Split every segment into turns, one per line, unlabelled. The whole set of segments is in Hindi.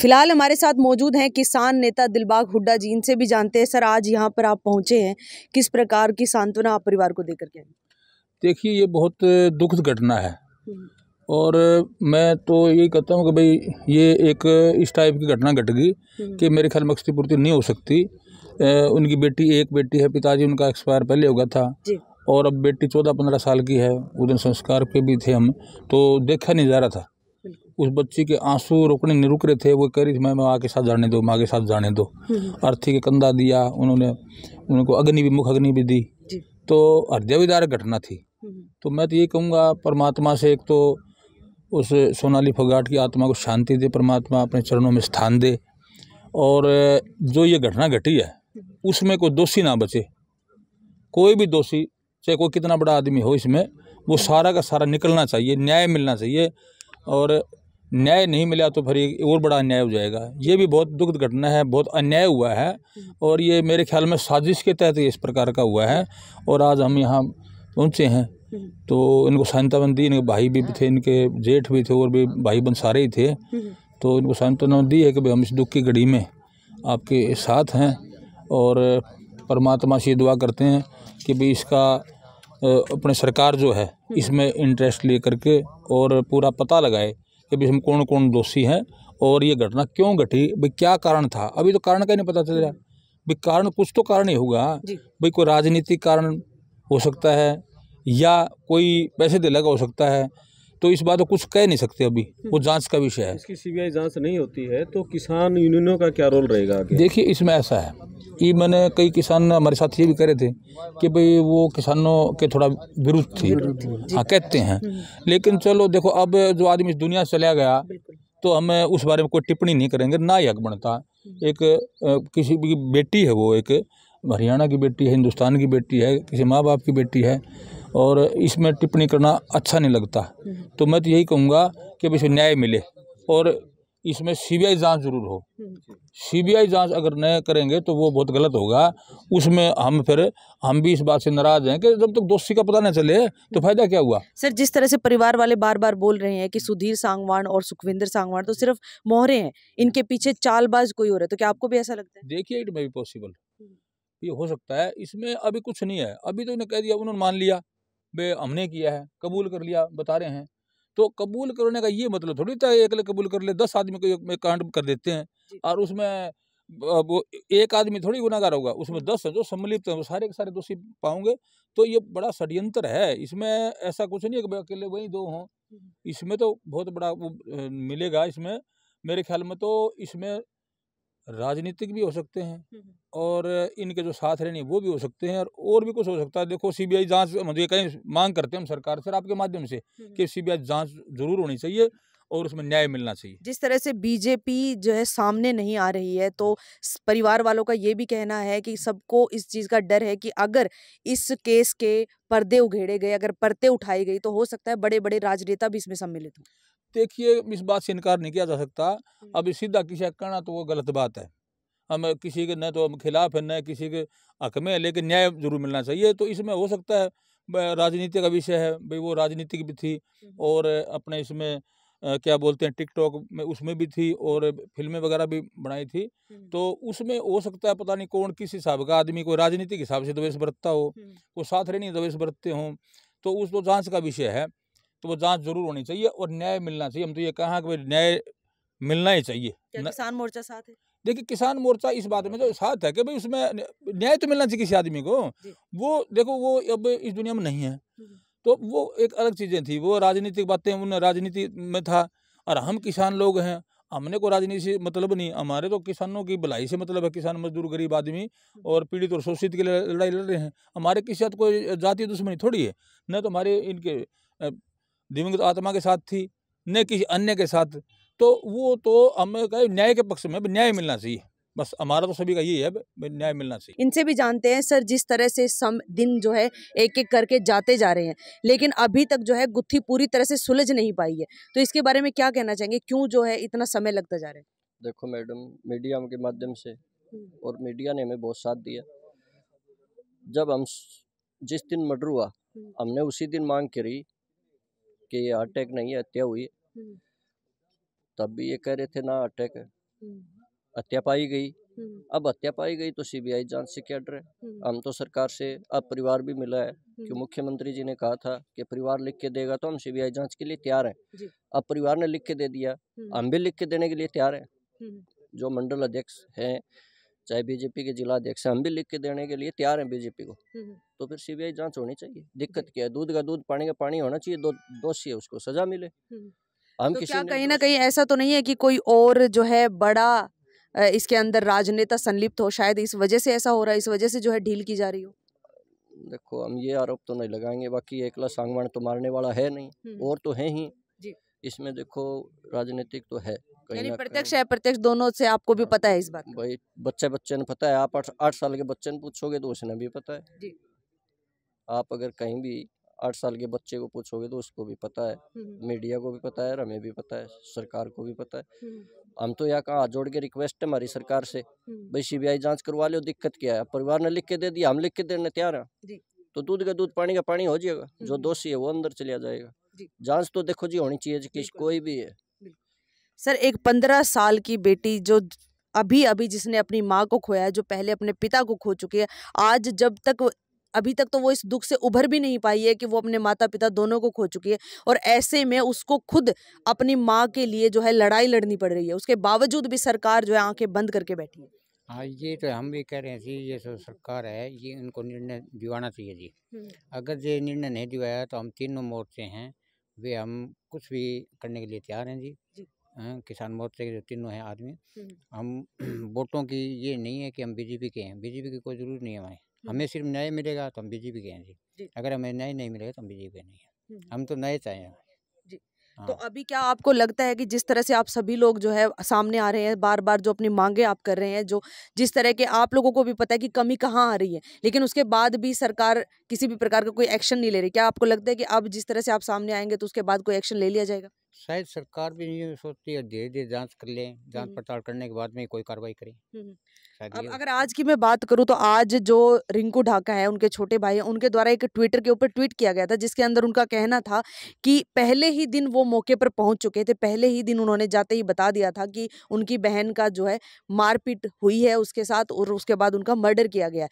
फिलहाल हमारे साथ मौजूद हैं किसान नेता दिलबाग हुड्डा जी इनसे भी जानते हैं सर आज यहाँ पर आप पहुँचे हैं किस प्रकार की सांत्वना आप परिवार को देकर के
देखिए ये बहुत दुखद घटना है हम्म। और मैं तो यही कहता हूँ कि भाई ये एक इस टाइप की घटना घट गई हम्म। कि मेरे ख्याल में क्षतिपूर्ति नहीं हो सकती उनकी बेटी एक बेटी है पिताजी उनका एक्सपायर पहले हो गया था और अब बेटी चौदह पंद्रह साल की है उधर तो संस्कार पे भी थे हम तो देखा नहीं जा रहा था उस बच्ची के आंसू रोकने नहीं रुक रहे थे वो कह रही थी मैं माँ के साथ जाने दो माँ के साथ जाने दो हम्म, हम्म। अर्थी के कंधा दिया उन्होंने उनको अग्नि भी मुख अग्नि भी दी तो हृदय घटना थी हम्म, तो मैं तो ये कहूँगा परमात्मा से एक तो उस सोनाली फोगाट की आत्मा को शांति दे परमात्मा अपने चरणों में स्थान दे और जो ये घटना घटी है उसमें कोई दोषी ना बचे कोई भी दोषी चाहे कोई कितना बड़ा आदमी हो इसमें वो सारा का सारा निकलना चाहिए न्याय मिलना चाहिए और न्याय नहीं मिला तो फिर और बड़ा अन्याय हो जाएगा ये भी बहुत दुखद घटना है बहुत अन्याय हुआ है और ये मेरे ख्याल में साजिश के तहत इस प्रकार का हुआ है और आज हम यहाँ पहुँचे हैं तो इनको दी इनके भाई भी थे इनके जेठ भी थे और भी भाई बन सारे ही थे तो इनको सांत्वना दी है कि भाई हम इस दुख की घड़ी में आपके साथ हैं और परमात्मा से दुआ करते हैं कि भाई इसका अपने सरकार जो है इसमें इंटरेस्ट ले करके और पूरा पता लगाए कि भाई हम कौन कौन दोषी हैं और ये घटना क्यों घटी भाई क्या कारण था अभी तो कारण का ही नहीं पता चल रहा भाई कारण कुछ तो कारण ही होगा भाई कोई राजनीतिक कारण हो सकता है या कोई पैसे दिला हो सकता है तो इस बात को कुछ कह नहीं सकते अभी वो हम्म। जांच का विषय है इसकी सीबीआई जांच नहीं होती है तो किसान यूनियनों का क्या रोल रहेगा देखिए इसमें ऐसा है कि मैंने कई किसान हमारे साथ ये भी कह रहे थे कि भाई वो किसानों के थोड़ा विरुद्ध थे हाँ कहते हैं हम्म। लेकिन चलो देखो अब जो आदमी इस दुनिया से चला गया तो हम उस बारे में कोई टिप्पणी नहीं करेंगे ना ही बनता हम्म। एक किसी की बेटी है वो एक हरियाणा की बेटी है हिंदुस्तान की बेटी है किसी माँ बाप की बेटी है और इसमें टिप्पणी करना अच्छा नहीं लगता तो मैं तो यही कहूँगा कि अब न्याय मिले और इसमें सीबीआई जांच जरूर हो सीबीआई जांच अगर न करेंगे तो वो बहुत गलत होगा उसमें हम फिर हम भी इस बात से नाराज हैं कि जब तक तो दोषी का पता न चले तो फायदा क्या हुआ
सर जिस तरह से परिवार वाले बार बार बोल रहे हैं कि सुधीर सांगवान और सुखविंदर सांगवान तो सिर्फ मोहरे हैं इनके पीछे चालबाज कोई हो रहा है तो क्या आपको भी ऐसा लगता
है देखिए इट मे बी पॉसिबल ये हो सकता है इसमें अभी कुछ नहीं है अभी तो इन्हें कह दिया उन्होंने मान लिया बे हमने किया है कबूल कर लिया बता रहे हैं तो कबूल करने का ये मतलब थोड़ी था एक कबूल कर ले दस आदमी को कांड कर देते हैं और उसमें वो एक आदमी थोड़ी गुनागार होगा उसमें दस है जो सम्मिलित हैं वो सारे के सारे दोषी पाओगे तो ये बड़ा षड्यंत्र है इसमें ऐसा कुछ नहीं है कि अकेले वही दो हों हम्म। इसमें तो बहुत बड़ा वो मिलेगा इसमें मेरे ख्याल में तो इसमें राजनीतिक भी हो सकते हैं और इनके जो साथ रहने वो भी हो सकते हैं और और भी कुछ हो सकता है देखो सीबीआई जांच मुझे मतलब कहीं मांग करते हैं हम सरकार से आपके माध्यम से कि सीबीआई जांच जरूर होनी चाहिए और उसमें न्याय मिलना चाहिए
जिस तरह से बीजेपी जो है सामने नहीं आ रही है तो परिवार वालों का ये भी कहना है कि सबको इस चीज़ का डर है कि अगर इस केस के पर्दे उघेड़े गए अगर पर्दे उठाई गई तो हो सकता है बड़े बड़े राजनेता भी इसमें सम्मिलित हों
देखिए इस बात से इनकार नहीं किया जा सकता अब सीधा किसी का कहना तो वो गलत बात है हम किसी के न तो हम खिलाफ है न किसी के हक में है लेकिन न्याय जरूर मिलना चाहिए तो इसमें हो सकता है राजनीति का विषय है भाई वो राजनीतिक भी थी और अपने इसमें क्या बोलते हैं टिकटॉक में उसमें भी थी और फिल्में वगैरह भी बनाई थी तो उसमें हो सकता है पता नहीं कौन किस हिसाब का आदमी कोई राजनीतिक हिसाब से दवेश बरतता हो कोई साथ रहनी दवेश बरतते हों तो उस तो जांच का विषय है तो वो जांच जरूर होनी चाहिए और न्याय मिलना चाहिए हम तो ये कहा कि न्याय मिलना ही चाहिए
किसान मोर्चा साथ है
देखिए किसान मोर्चा इस बात में जो तो साथ है कि भाई उसमें न्याय तो मिलना चाहिए किसी आदमी को वो देखो वो अब इस दुनिया में नहीं है तो वो एक अलग चीज़ें थी वो राजनीतिक बातें उन राजनीति में था और हम किसान लोग हैं हमने को राजनीति से मतलब नहीं हमारे तो किसानों की भलाई से मतलब है किसान मजदूर गरीब आदमी और पीड़ित और शोषित के लिए लड़ाई लड़ रहे हैं हमारे किसी को कोई जाति दुश्मनी थोड़ी है न तो हमारे इनके दिवंगत आत्मा के साथ थी न किसी अन्य के साथ तो वो तो हमें कहे न्याय के पक्ष में न्याय मिलना चाहिए बस हमारा तो सभी का यही है न्याय मिलना चाहिए
इनसे भी जानते हैं सर जिस तरह से सम दिन जो है एक एक करके जाते जा रहे हैं लेकिन अभी तक जो है गुत्थी पूरी तरह से सुलझ नहीं पाई है तो इसके बारे में क्या कहना चाहेंगे क्यों जो है इतना समय लगता जा रहा है
देखो मैडम मीडिया के माध्यम से हम्म। और मीडिया ने हमें बहुत साथ दिया जब हम जिस दिन मर्डर हुआ हम्म। हमने उसी दिन मांग करी कि ये अटैक नहीं है हत्या हुई तब भी ये कह रहे थे ना अटैक हत्या पाई गई अब हत्या पाई गई तो सीबीआई जांच से क्या डर हम तो सरकार से अब परिवार भी मिला है कि मुख्यमंत्री जी ने कहा था कि परिवार लिख के देगा तो हम सीबीआई जांच के लिए तैयार हैं अब परिवार ने लिख के दे दिया हम भी लिख के देने के लिए तैयार हैं जो मंडल अध्यक्ष हैं चाहे बीजेपी के जिला अध्यक्ष हम भी लिख के देने के लिए तैयार हैं बीजेपी को तो फिर सीबीआई जांच होनी चाहिए दिक्कत क्या है दूध का दूध पानी का पानी होना चाहिए दो दोषी है उसको सजा मिले
हम तो किसी क्या कहीं ना कहीं ऐसा तो नहीं है कि कोई और जो है बड़ा इसके अंदर राजनेता संलिप्त हो शायद इस वजह से ऐसा हो रहा है इस वजह से जो है ढील की जा रही हो
देखो हम ये आरोप तो नहीं लगाएंगे बाकी एकला सांगवान तो मारने वाला है नहीं और तो है ही इसमें देखो राजनीतिक तो है यानी प्रत्यक्ष
है प्रत्यक्ष दोनों से आपको भी हाँ, पता है इस बात
भाई बच्चे बच्चे ने पता है आप आठ आठ साल के बच्चे ने पूछोगे तो उसने भी पता है जी आप अगर कहीं भी आठ साल के बच्चे को पूछोगे तो उसको भी पता है हम्म, हम्म। मीडिया को भी पता है हमें भी पता है सरकार को भी पता है हम्म। हम तो यहाँ का जोड़ के रिक्वेस्ट है हमारी सरकार से भाई सीबीआई जांच करवा लो दिक्कत क्या है परिवार ने लिख के दे दिया हम लिख के देने तैयार हैं तो दूध का दूध पानी का पानी हो जाएगा जो दोषी है वो अंदर चलिया जाएगा जांच तो देखो जी होनी चाहिए जी कोई भी है
सर एक पंद्रह साल की बेटी जो अभी अभी जिसने अपनी माँ को खोया है जो पहले अपने पिता को खो चुकी है आज जब तक अभी तक तो वो इस दुख से उभर भी नहीं पाई है कि वो अपने माता पिता दोनों को खो चुकी है और ऐसे में उसको खुद अपनी माँ के लिए जो है लड़ाई लड़नी पड़ रही है उसके बावजूद भी सरकार जो है आंखें बंद करके बैठी है
हाँ ये तो हम भी कह रहे हैं जी ये जो सरकार है ये इनको निर्णय दिवाना चाहिए जी अगर ये निर्णय नहीं दिवाया तो हम तीनों मोर्चे हैं वे हम कुछ भी करने के लिए तैयार हैं जी, जी। किसान मोर्चे के जो तीनों हैं आदमी हम वोटों की ये नहीं है कि हम बीजेपी के हैं बीजेपी की कोई जरूरत नहीं है हमें सिर्फ न्याय मिलेगा तो हम बीजेपी के हैं जी अगर हमें न्याय नहीं मिलेगा तो हम बीजेपी के नहीं हैं हम तो नए चाहें
तो हाँ। अभी क्या आपको लगता है कि जिस तरह से आप सभी लोग जो है सामने आ रहे हैं बार बार जो अपनी मांगे आप कर रहे हैं जो जिस तरह के आप लोगों को भी पता है कि कमी कहाँ आ रही है लेकिन उसके बाद भी सरकार किसी भी प्रकार का कोई एक्शन नहीं ले रही क्या आपको लगता है कि अब जिस तरह से आप सामने आएंगे तो उसके बाद कोई एक्शन ले लिया जाएगा
शायद सरकार भी नहीं सोचती है धीरे धीरे जाँच कर लें जाँच हम्म। पड़ताल करने के बाद में कोई कार्रवाई करें हम्म, हम्म। अब अगर
आज की मैं बात करूं तो आज जो रिंकू ढाका है उनके छोटे भाई उनके द्वारा एक ट्विटर के ऊपर ट्वीट किया गया था जिसके अंदर उनका कहना था कि पहले ही दिन वो मौके पर पहुंच चुके थे पहले ही दिन उन्होंने जाते ही बता दिया था कि उनकी बहन का जो है मारपीट हुई है उसके साथ और उसके बाद उनका मर्डर किया गया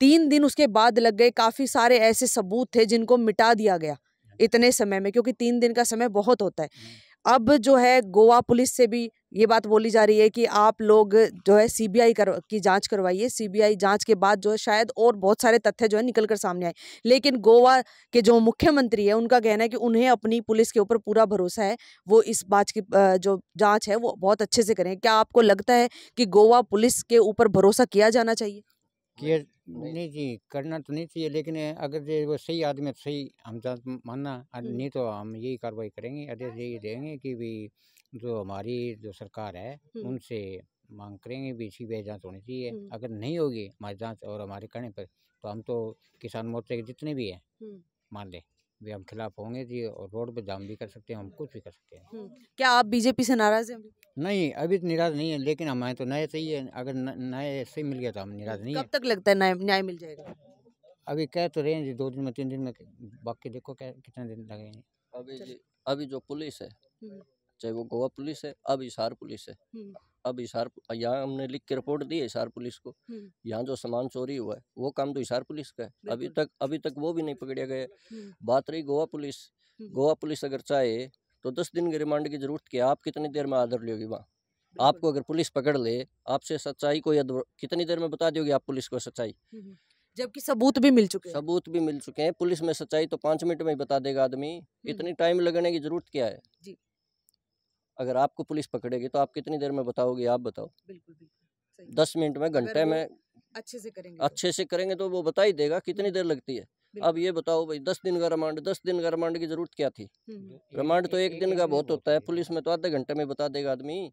तीन दिन उसके बाद लग गए काफ़ी सारे ऐसे सबूत थे जिनको मिटा दिया गया अच्छा। इतने समय में क्योंकि तीन दिन का समय बहुत होता है अब जो है गोवा पुलिस से भी ये बात बोली जा रही है कि आप लोग जो है सीबीआई कर की जांच करवाइए सीबीआई जांच के बाद जो है शायद और बहुत सारे तथ्य जो है निकल कर सामने आए लेकिन गोवा के जो मुख्यमंत्री है उनका कहना है कि उन्हें अपनी पुलिस के ऊपर पूरा भरोसा है वो इस बात की जो जाँच है वो बहुत अच्छे से करें क्या आपको लगता है कि गोवा पुलिस के ऊपर भरोसा किया जाना चाहिए
किया नहीं जी करना तो नहीं चाहिए लेकिन अगर जो वो सही आदमी है तो सही हम मानना नहीं तो हम यही कार्रवाई करेंगे आदेश यही अच्छा। देंगे कि भी जो हमारी जो सरकार है उनसे मांग करेंगे भी इसी पे जाँच होनी चाहिए अगर नहीं होगी हमारी जाँच और हमारे कहने पर तो हम तो किसान मोर्चे के जितने भी हैं मान लें भी हम खिलाफ होंगे जी और रोड पर जाम भी कर सकते हैं हम कुछ भी कर सकते
हैं क्या आप बीजेपी से नाराज हैं
नहीं अभी तो निराश नहीं है लेकिन हमारे तो नए सही है अगर नए ऐसे मिल गया तो हम निराश नहीं कब
तक लगता है न्याय न्याय मिल जाएगा
अभी कह तो रहे हैं दो दिन में तीन दिन में बाकी देखो क्या कितने दिन लगेंगे
अभी अभी जो पुलिस है हम्म। चाहे वो गोवा पुलिस है अब इशार पुलिस है हम्म। अब इशार यहाँ हमने लिख के रिपोर्ट दी है इसार पुलिस को हम्म। यहाँ जो सामान चोरी हुआ है वो काम तो इशार पुलिस का है अभी तक अभी तक वो भी नहीं पकड़े गए बात रही गोवा पुलिस गोवा पुलिस अगर चाहे तो दस दिन के रिमांड की ज़रूरत क्या आप कितनी देर में आदर लोगे वहाँ आपको अगर पुलिस पकड़ ले आपसे सच्चाई को या कितनी देर में बता दोगे आप पुलिस को सच्चाई हम्म, हम्म। जबकि सबूत भी मिल चुके हैं सबूत भी मिल चुके हैं पुलिस में सच्चाई तो पाँच मिनट में ही बता देगा आदमी हम्म, इतनी टाइम लगने की ज़रूरत क्या है जी अगर आपको पुलिस पकड़ेगी तो आप कितनी देर में बताओगे आप बताओ
बिल्कुल, बिल्कुल, दस
मिनट में घंटे में
अच्छे से करेंगे तो।
अच्छे से करेंगे तो वो बता ही देगा कितनी देर लगती है अब ये बताओ भाई दस दिन का रिमांड दस दिन का रिमांड की जरूरत क्या थी रिमांड तो एक दिन का बहुत होता है पुलिस में तो आधे घंटे में बता देगा आदमी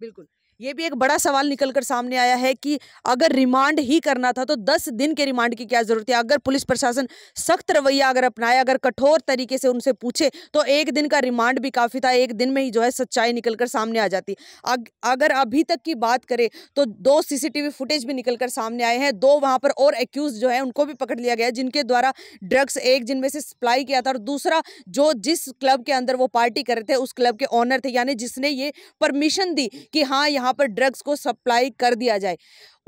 बिल्कुल ये भी एक बड़ा सवाल निकल कर सामने आया है कि अगर रिमांड ही करना था तो दस दिन के रिमांड की क्या ज़रूरत है अगर पुलिस प्रशासन सख्त रवैया अगर अपनाए अगर कठोर तरीके से उनसे पूछे तो एक दिन का रिमांड भी काफ़ी था एक दिन में ही जो है सच्चाई निकल कर सामने आ जाती अग, अगर अभी तक की बात करें तो दो सीसीटीवी फुटेज भी निकल कर सामने आए हैं दो वहां पर और एक्यूज जो है उनको भी पकड़ लिया गया जिनके द्वारा ड्रग्स एक जिनमें से सप्लाई किया था और दूसरा जो जिस क्लब के अंदर वो पार्टी कर रहे थे उस क्लब के ऑनर थे यानी जिसने ये परमिशन दी कि हाँ यहाँ वहाँ पर ड्रग्स को सप्लाई कर दिया जाए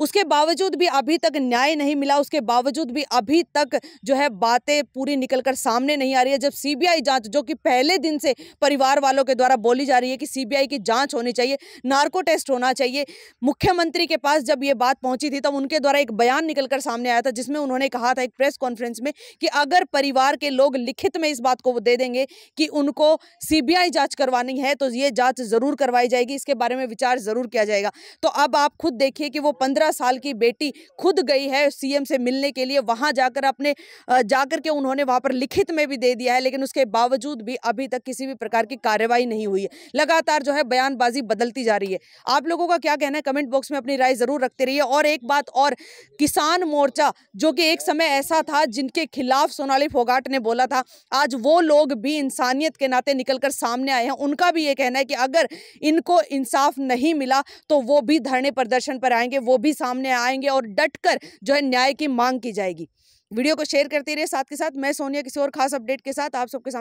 उसके बावजूद भी अभी तक न्याय नहीं मिला उसके बावजूद भी अभी तक जो है बातें पूरी निकलकर सामने नहीं आ रही है जब सीबीआई जांच जो कि पहले दिन से परिवार वालों के द्वारा बोली जा रही है कि सीबीआई की जांच होनी चाहिए नार्को टेस्ट होना चाहिए मुख्यमंत्री के पास जब ये बात पहुंची थी तब उनके द्वारा एक बयान निकलकर सामने आया था जिसमें उन्होंने कहा था एक प्रेस कॉन्फ्रेंस में कि अगर परिवार के लोग लिखित में इस बात को दे देंगे कि उनको सी जांच करवानी है तो ये जाँच जरूर करवाई जाएगी इसके बारे में विचार जरूर किया जाएगा तो अब आप खुद देखिए कि वो पंद्रह साल की बेटी खुद गई है सीएम से मिलने के लिए वहाँ जाकर अपने जाकर के उन्होंने वहाँ पर लिखित में भी दे दिया है लेकिन उसके बावजूद भी अभी तक किसी भी प्रकार की कार्रवाई नहीं हुई है लगातार जो है बयानबाजी बदलती जा रही है आप लोगों का क्या कहना है कमेंट बॉक्स में अपनी राय ज़रूर रखते रहिए और एक बात और किसान मोर्चा जो कि एक समय ऐसा था जिनके खिलाफ सोनाली फोगाट ने बोला था आज वो लोग भी इंसानियत के नाते निकलकर सामने आए हैं उनका भी ये कहना है कि अगर इनको इंसाफ नहीं मिला तो वो भी धरने प्रदर्शन पर आएंगे वो भी भी सामने आएंगे और डट जो है न्याय की मांग की जाएगी वीडियो को शेयर करते रहिए साथ के साथ मैं सोनिया किसी और खास अपडेट के साथ आप सबके सामने